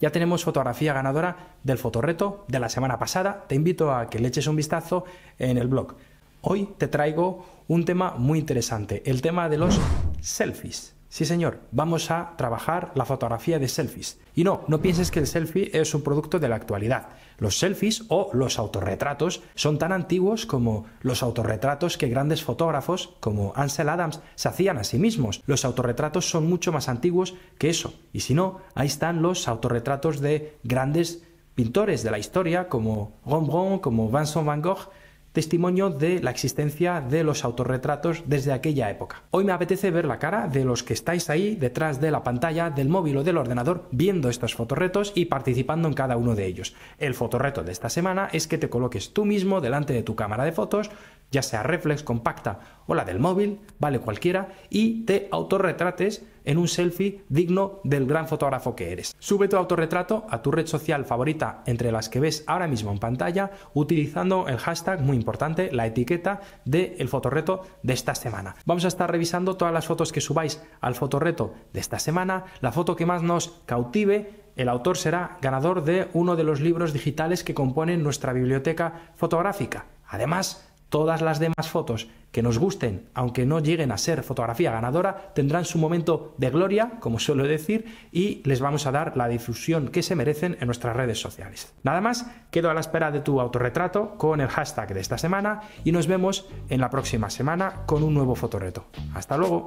Ya tenemos fotografía ganadora del fotorreto de la semana pasada. Te invito a que le eches un vistazo en el blog. Hoy te traigo un tema muy interesante, el tema de los selfies. Sí, señor, vamos a trabajar la fotografía de selfies. Y no, no pienses que el selfie es un producto de la actualidad. Los selfies o los autorretratos son tan antiguos como los autorretratos que grandes fotógrafos como Ansel Adams se hacían a sí mismos. Los autorretratos son mucho más antiguos que eso. Y si no, ahí están los autorretratos de grandes pintores de la historia como Rembrandt, como Vincent van Gogh, testimonio de la existencia de los autorretratos desde aquella época. Hoy me apetece ver la cara de los que estáis ahí detrás de la pantalla del móvil o del ordenador viendo estos fotorretos y participando en cada uno de ellos. El fotorreto de esta semana es que te coloques tú mismo delante de tu cámara de fotos, ya sea reflex, compacta o la del móvil, vale cualquiera, y te autorretrates en un selfie digno del gran fotógrafo que eres. Sube tu autorretrato a tu red social favorita entre las que ves ahora mismo en pantalla utilizando el hashtag, muy importante, la etiqueta del el fotorreto de esta semana. Vamos a estar revisando todas las fotos que subáis al fotorreto de esta semana, la foto que más nos cautive el autor será ganador de uno de los libros digitales que componen nuestra biblioteca fotográfica. Además, Todas las demás fotos que nos gusten, aunque no lleguen a ser fotografía ganadora, tendrán su momento de gloria, como suelo decir, y les vamos a dar la difusión que se merecen en nuestras redes sociales. Nada más, quedo a la espera de tu autorretrato con el hashtag de esta semana y nos vemos en la próxima semana con un nuevo fotoreto. Hasta luego.